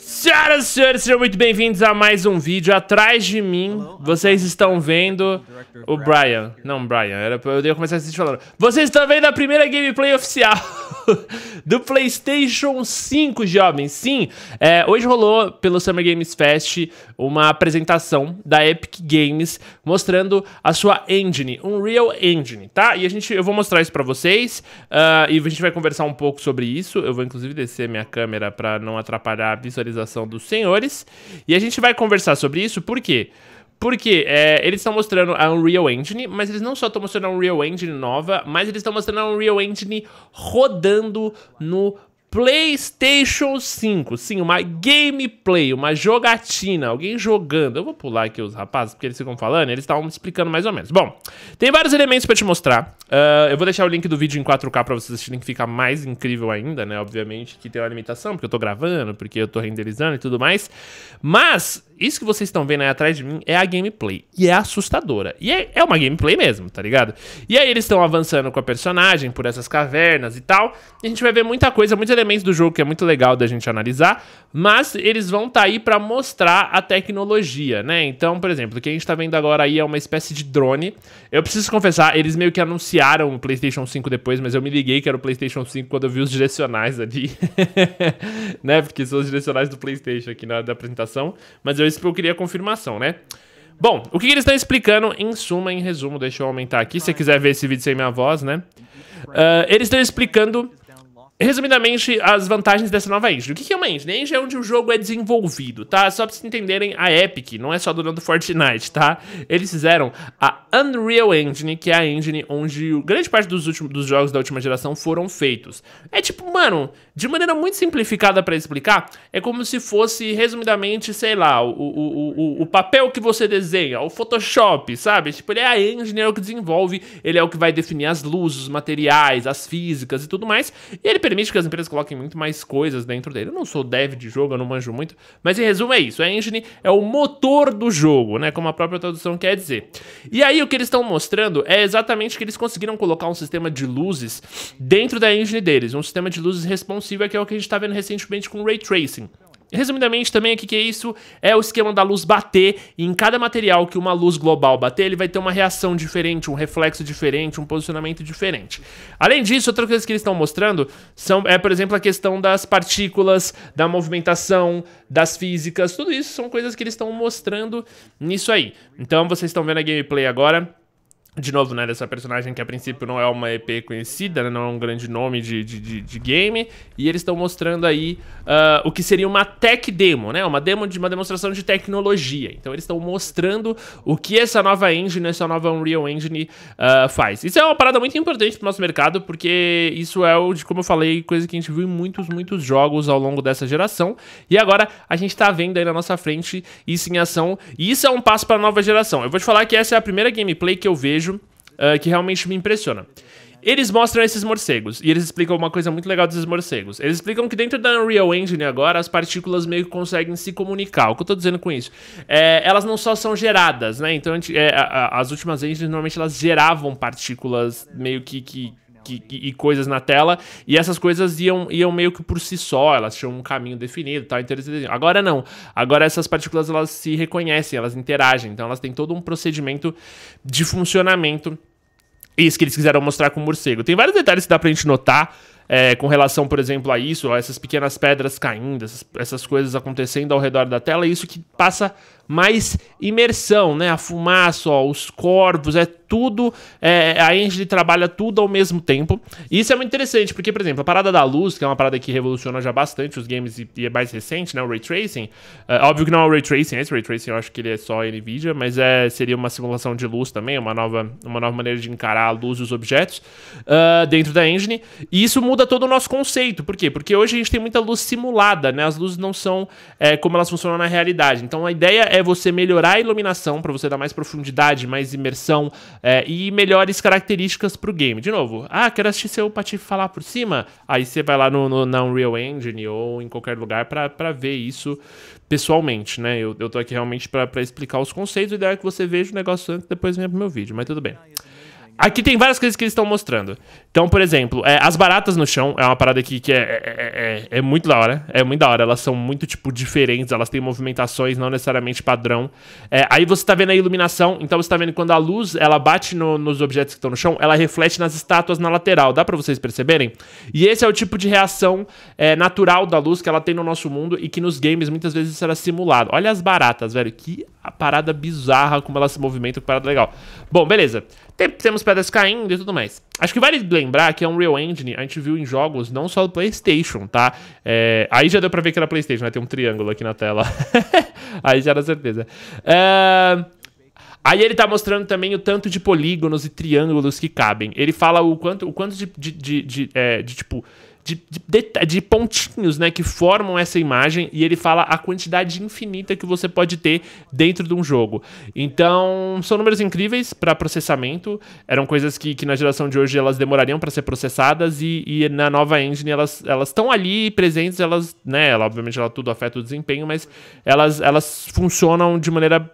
Senhoras e senhores, sejam muito bem-vindos a mais um vídeo. Atrás de mim, vocês estão vendo o Brian. Não, Brian, era pra eu ia começar a assistir falando. Vocês estão vendo a primeira gameplay oficial do PlayStation 5, jovens. Sim, é, hoje rolou pelo Summer Games Fest uma apresentação da Epic Games mostrando a sua engine, Unreal Engine, tá? E a gente, eu vou mostrar isso pra vocês uh, e a gente vai conversar um pouco sobre isso. Eu vou inclusive descer minha câmera pra não atrapalhar a visualização autorização dos senhores. E a gente vai conversar sobre isso, por quê? Porque é, eles estão mostrando a Unreal Engine, mas eles não só estão mostrando a Unreal Engine nova, mas eles estão mostrando a Unreal Engine rodando no PlayStation 5. Sim, uma gameplay, uma jogatina, alguém jogando. Eu vou pular aqui os rapazes, porque eles ficam falando, eles estavam explicando mais ou menos. Bom, tem vários elementos para te mostrar. Uh, eu vou deixar o link do vídeo em 4K para vocês assistirem, que fica mais incrível ainda, né? Obviamente que tem uma limitação, porque eu tô gravando, porque eu tô renderizando e tudo mais. Mas isso que vocês estão vendo aí atrás de mim é a gameplay. E é assustadora. E é, é uma gameplay mesmo, tá ligado? E aí eles estão avançando com a personagem por essas cavernas e tal. E a gente vai ver muita coisa, muitos elementos do jogo que é muito legal da gente analisar. Mas eles vão estar tá aí para mostrar a tecnologia, né? Então, por exemplo, o que a gente tá vendo agora aí é uma espécie de drone. Eu preciso confessar, eles meio que anunciaram o PlayStation 5 depois, mas eu me liguei que era o PlayStation 5 quando eu vi os direcionais ali. né? Porque são os direcionais do PlayStation aqui na da apresentação. Mas eu isso porque eu queria confirmação, né? Bom, o que, eles estão explicando, em suma, em resumo, deixa eu aumentar aqui, se você quiser ver esse vídeo sem minha voz, né? Uh, eles estão explicando Resumidamente, as vantagens dessa nova engine. O que é uma engine? A engine é onde o jogo é desenvolvido, tá? Só pra vocês entenderem, a Epic não é só dona do Fortnite, tá? Eles fizeram a Unreal Engine, que é a engine onde grande parte dos, últimos, dos jogos da última geração foram feitos. É tipo, mano, de maneira muito simplificada para explicar, é como se fosse, resumidamente, sei lá, o, o, o, o papel que você desenha, o Photoshop, sabe? Tipo, ele é a engine, é o que desenvolve, ele é o que vai definir as luzes, os materiais, as físicas e tudo mais. E ele permite que as empresas coloquem muito mais coisas dentro dele. Eu não sou dev de jogo, eu não manjo muito, mas em resumo é isso. A engine é o motor do jogo, né? Como a própria tradução quer dizer. E aí o que eles estão mostrando é exatamente que eles conseguiram colocar um sistema de luzes dentro da engine deles, um sistema de luzes responsivo, é que é o que a gente está vendo recentemente com Ray Tracing. Resumidamente, também aqui que é isso, é o esquema da luz bater, e em cada material que uma luz global bater, ele vai ter uma reação diferente, um reflexo diferente, um posicionamento diferente. Além disso, outra coisa que eles estão mostrando são, é, por exemplo, a questão das partículas, da movimentação, das físicas, tudo isso são coisas que eles estão mostrando nisso aí. Então, vocês estão vendo a gameplay agora de novo, né, dessa personagem que a princípio não é uma EP conhecida, né, não é um grande nome de, de, de, de game, e eles estão mostrando aí uh, o que seria uma tech demo, né, uma demo de uma demonstração de tecnologia. Então eles estão mostrando o que essa nova engine, essa nova Unreal Engine uh, faz. Isso é uma parada muito importante pro nosso mercado, porque isso é, o, de, como eu falei, coisa que a gente viu em muitos, muitos jogos ao longo dessa geração, e agora a gente tá vendo aí na nossa frente isso em ação, e isso é um passo para a nova geração. Eu vou te falar que essa é a primeira gameplay que eu vejo uh, que realmente me impressiona. Eles mostram esses morcegos e eles explicam uma coisa muito legal desses morcegos. Eles explicam que dentro da Unreal Engine agora as partículas meio que conseguem se comunicar. O que eu tô dizendo com isso? É, elas não só são geradas, né? Então gente, é, a, as últimas engines normalmente elas geravam partículas meio que, que que, e coisas na tela, e essas coisas iam, iam meio que por si só, elas tinham um caminho definido tal, interessante. agora não. Agora essas partículas elas se reconhecem, elas interagem, então elas têm todo um procedimento de funcionamento isso que eles quiseram mostrar com o morcego. Tem vários detalhes que dá pra gente notar é, com relação, por exemplo, a isso, essas pequenas pedras caindo, essas, essas, coisas acontecendo ao redor da tela, é isso que passa mais imersão, né? A fumaça, ó, os corvos, é tudo. É, a Engie trabalha tudo ao mesmo tempo. E isso é muito interessante, porque, por exemplo, a parada da luz, que é uma parada que revoluciona já bastante os games e, e é mais recente, né? O Ray Tracing. É, óbvio que não é o Ray Tracing, esse Ray Tracing eu acho que ele é só NVIDIA, mas é, seria uma simulação de luz também, uma nova, uma nova maneira de encarar a luz e os objetos uh, dentro da engine. E isso muda todo o nosso conceito. Por quê? Porque hoje a gente tem muita luz simulada, né? As luzes não são é, como elas funcionam na realidade. Então a ideia é você melhorar a iluminação para você dar mais profundidade, mais imersão, é, e melhores características para o game. De novo, ah, quero assistir seu Patife falar por cima. Aí você vai lá no, no, na Unreal Engine ou em qualquer lugar para ver isso pessoalmente, né? Eu, eu tô aqui realmente para explicar os conceitos. O ideal é que você veja o negócio antes e depois venha pro meu vídeo, mas tudo bem. Aqui tem várias coisas que eles estão mostrando. Então, por exemplo, é, as baratas no chão é uma parada aqui que é, é, é, é, é muito da hora. É muito da hora. Elas são muito, tipo, diferentes. Elas têm movimentações não necessariamente padrão. É, aí você tá vendo a iluminação. Então você tá vendo quando a luz, ela bate no, nos objetos que estão no chão, ela reflete nas estátuas na lateral. Dá para vocês perceberem? E esse é o tipo de reação natural da luz que ela tem no nosso mundo e que nos games muitas vezes será simulado. Olha as baratas, velho. Que parada bizarra como elas se movimentam. Que parada legal. Bom, beleza temos pedras caindo e tudo mais. Acho que vale lembrar que é um real Engine a gente viu em jogos não só do PlayStation, tá? É, aí já deu pra ver que era PlayStation, né? Tem um triângulo aqui na tela. aí já era certeza. É, aí ele tá mostrando também o tanto de polígonos e triângulos que cabem. Ele fala o quanto, o quanto de, de, de, de, é, de tipo de, de, de, pontinhos né, que formam essa imagem e ele fala a quantidade infinita que você pode ter dentro de um jogo. Então, são números incríveis para processamento, eram coisas que, que na geração de hoje elas demorariam para ser processadas e, e, na nova engine elas estão ali presentes, elas, né, ela, obviamente ela tudo afeta o desempenho, mas elas, elas funcionam de maneira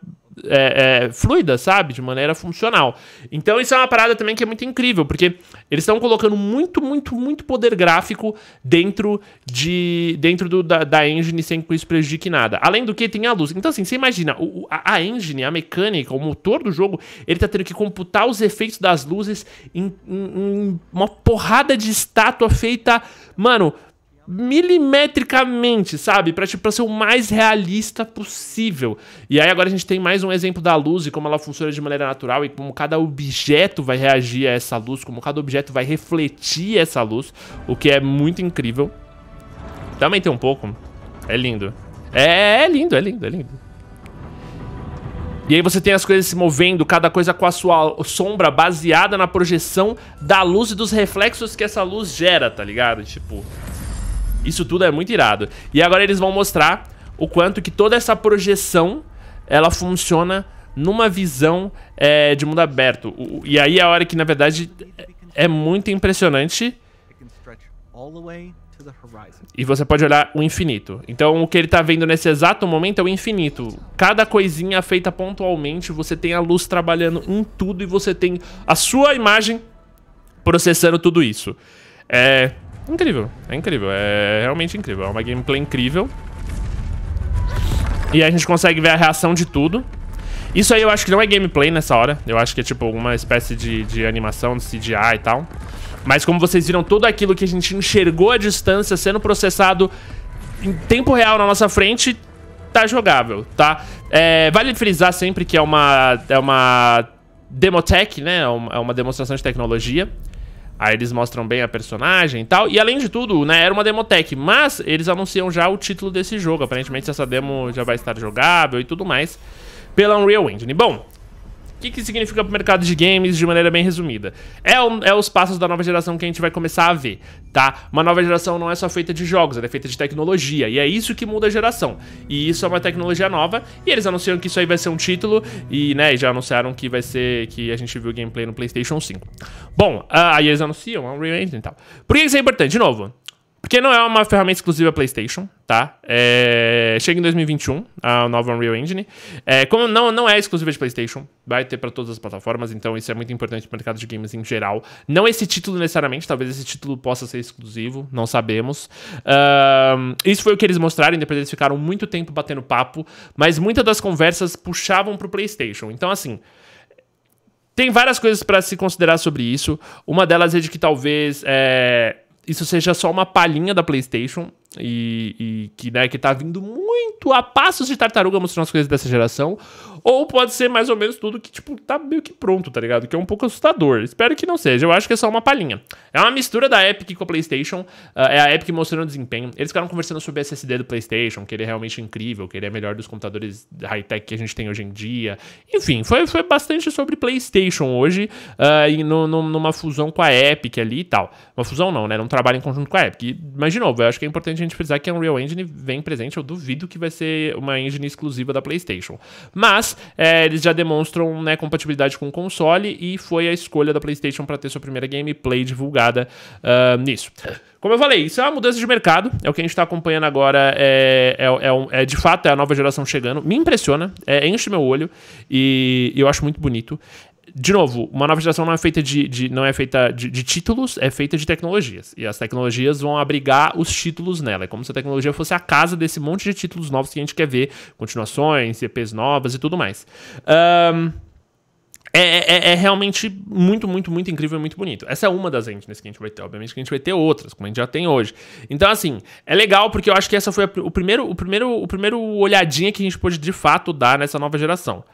é, é, fluida, sabe? De maneira funcional. Então isso é uma parada também que é muito incrível, porque eles estão colocando muito, muito, muito poder gráfico dentro de dentro do, da, da, engine sem que isso prejudique nada. Além do que, tem a luz. Então assim, você imagina, o, a, a, engine, a mecânica, o motor do jogo, ele tá tendo que computar os efeitos das luzes em, em, em uma porrada de estátua feita, mano milimetricamente, sabe? Pra, tipo, pra ser o mais realista possível. E aí agora a gente tem mais um exemplo da luz e como ela funciona de maneira natural e como cada objeto vai reagir a essa luz, como cada objeto vai refletir essa luz, o que é muito incrível. Também tem um pouco. É lindo. É, é lindo, é lindo, é lindo. E aí você tem as coisas se movendo, cada coisa com a sua sombra baseada na projeção da luz e dos reflexos que essa luz gera, tá ligado? Tipo, isso tudo é muito irado. E agora eles vão mostrar o quanto que toda essa projeção ela funciona numa visão é, de mundo aberto. O, e aí é a hora que, na verdade, é, é muito impressionante. E você pode olhar o infinito. Então, o que ele está vendo nesse exato momento é o infinito. Cada coisinha feita pontualmente, você tem a luz trabalhando em tudo e você tem a sua imagem processando tudo isso. É, Incrível, é incrível, é realmente incrível. É uma gameplay incrível. E a gente consegue ver a reação de tudo. Isso aí eu acho que não é gameplay nessa hora. Eu acho que é tipo uma espécie de, de animação, de CGI e tal. Mas como vocês viram, tudo aquilo que a gente enxergou à distância sendo processado em tempo real na nossa frente tá jogável, tá? É, vale frisar sempre que é uma, é uma demotech, né? É uma é demonstração de tecnologia. Aí eles mostram bem a personagem e tal. E além de tudo, né, era uma demotech, mas eles anunciam já o título desse jogo. Aparentemente essa demo já vai estar jogável e tudo mais pela Unreal Engine. Bom, que, que significa para o mercado de games de maneira bem resumida? É, um, é os passos da nova geração que a gente vai começar a ver, tá? Uma nova geração não é só feita de jogos, ela é feita de tecnologia, e é isso que muda a geração. E isso é uma tecnologia nova, e eles anunciaram que isso aí vai ser um título, e né, já anunciaram que vai ser, que a gente viu gameplay no Playstation 5. Bom, uh, aí eles anunciam, é um re-engine e tal. Por que isso é importante? De novo, porque não é uma ferramenta exclusiva PlayStation, tá? É, chega em 2021, a nova Unreal Engine. É, como não, não é exclusiva de PlayStation, vai ter para todas as plataformas, então isso é muito importante para o mercado de games em geral. Não esse título necessariamente, talvez esse título possa ser exclusivo, não sabemos. Um, isso foi o que eles mostraram, depois eles ficaram muito tempo batendo papo, mas muitas das conversas puxavam para o PlayStation. Então, assim. Tem várias coisas para se considerar sobre isso. Uma delas é de que talvez. É, isso seja só uma palhinha da PlayStation e, e, que, né, que tá vindo muito a passos de tartaruga mostrando as coisas dessa geração, ou pode ser mais ou menos tudo que, tipo, tá meio que pronto, tá ligado? Que é um pouco assustador. Espero que não seja, eu acho que é só uma palhinha. É uma mistura da Epic com a PlayStation, uh, é a Epic mostrando o desempenho. Eles ficaram conversando sobre o SSD do PlayStation, que ele é realmente incrível, que ele é melhor dos computadores high-tech que a gente tem hoje em dia. Enfim, foi, foi bastante sobre PlayStation hoje, uh, e no, no, numa fusão com a Epic ali e tal. Uma fusão não, né? Não trabalha em conjunto com a Epic. Mas, de novo, eu acho que é importante gente precisar que a Unreal Engine vem presente, eu duvido que vai ser uma engine exclusiva da PlayStation. Mas é, eles já demonstram né, compatibilidade com o console e foi a escolha da PlayStation para ter sua primeira gameplay divulgada uh, nisso. Como eu falei, isso é uma mudança de mercado, é o que a gente está acompanhando agora, é, é, é, é, de fato é a nova geração chegando, me impressiona, é, enche meu olho e, e eu acho muito bonito de novo, uma nova geração não é feita de, de não é feita de, de, títulos, é feita de tecnologias. E as tecnologias vão abrigar os títulos nela. É como se a tecnologia fosse a casa desse monte de títulos novos que a gente quer ver, continuações, EPs novas e tudo mais. Um, é, é, é, é, realmente muito, muito, muito incrível e muito bonito. Essa é uma das engines que a gente vai ter. Obviamente que a gente vai ter outras, como a gente já tem hoje. Então, assim, é legal porque eu acho que essa foi a, o, primeiro, o, primeiro, o primeiro olhadinha que a gente pôde de fato dar nessa nova geração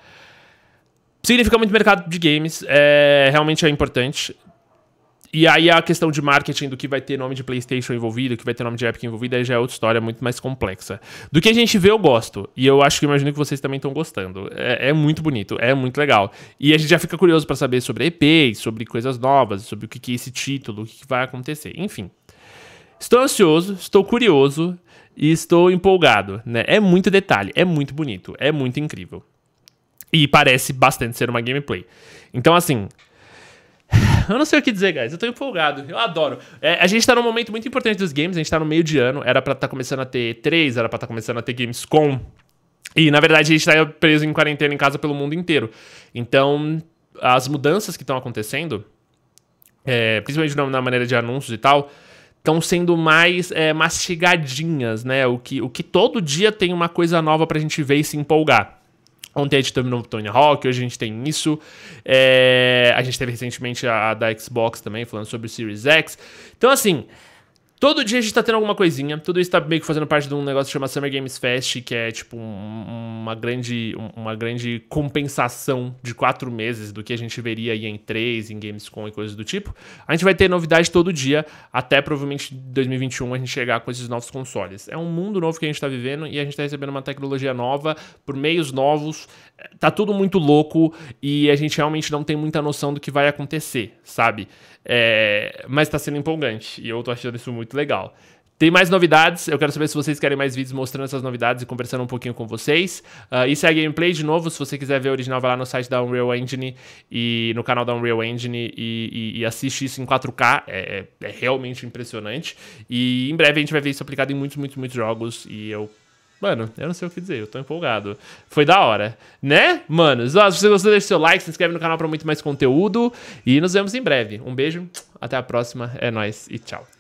significa muito mercado de games, é, realmente é importante. E aí a questão de marketing do que vai ter nome de PlayStation envolvido, que vai ter nome de Epic envolvido, aí já é outra história muito mais complexa. Do que a gente vê, eu gosto. E eu acho que imagino que vocês também estão gostando. É, é, muito bonito, é muito legal. E a gente já fica curioso para saber sobre EP, sobre coisas novas, sobre o que, que é esse título, o que, que vai acontecer. Enfim. Estou ansioso, estou curioso e estou empolgado, né? É muito detalhe, é muito bonito, é muito incrível. E parece bastante ser uma gameplay. Então, assim. Eu não sei o que dizer, guys. Eu tô empolgado. Eu adoro. É, a gente tá num momento muito importante dos games. A gente tá no meio de ano. Era pra estar tá começando a ter 3, era pra estar tá começando a ter Gamescom. E, na verdade, a gente tá preso em quarentena em casa pelo mundo inteiro. Então, as mudanças que estão acontecendo, é, principalmente na maneira de anúncios e tal, estão sendo mais é, mastigadinhas, né? O que, o que todo dia tem uma coisa nova pra gente ver e se empolgar. Ontem a gente terminou o Tony Hawk, hoje a gente tem isso. É, a gente teve recentemente a, a, da Xbox também, falando sobre o Series X. Então, assim, Todo dia a gente tá tendo alguma coisinha. Tudo isso tá meio que fazendo parte de um negócio que chama Summer Games Fest, que é tipo um, uma, grande, uma grande compensação de quatro meses do que a gente veria aí em três, em Gamescom e coisas do tipo. A gente vai ter novidade todo dia, até provavelmente 2021 a gente chegar com esses novos consoles. É um mundo novo que a gente tá vivendo e a gente tá recebendo uma tecnologia nova, por meios novos. Tá tudo muito louco e a gente realmente não tem muita noção do que vai acontecer, sabe? É, mas tá sendo empolgante e eu tô achando isso muito legal. Tem mais novidades, eu quero saber se vocês querem mais vídeos mostrando essas novidades e conversando um pouquinho com vocês. Uh, isso é a gameplay de novo, se você quiser ver o original, vai lá no site da Unreal Engine e no canal da Unreal Engine e, e, e assiste isso em 4K, é, é, é realmente impressionante. E em breve a gente vai ver isso aplicado em muitos, muitos, muitos jogos e eu Mano, eu não sei o que dizer, eu tô empolgado. Foi da hora, né? Mano, se você gostou, deixa seu like, se inscreve no canal para muito mais conteúdo e nos vemos em breve. Um beijo, até a próxima, é nós e tchau.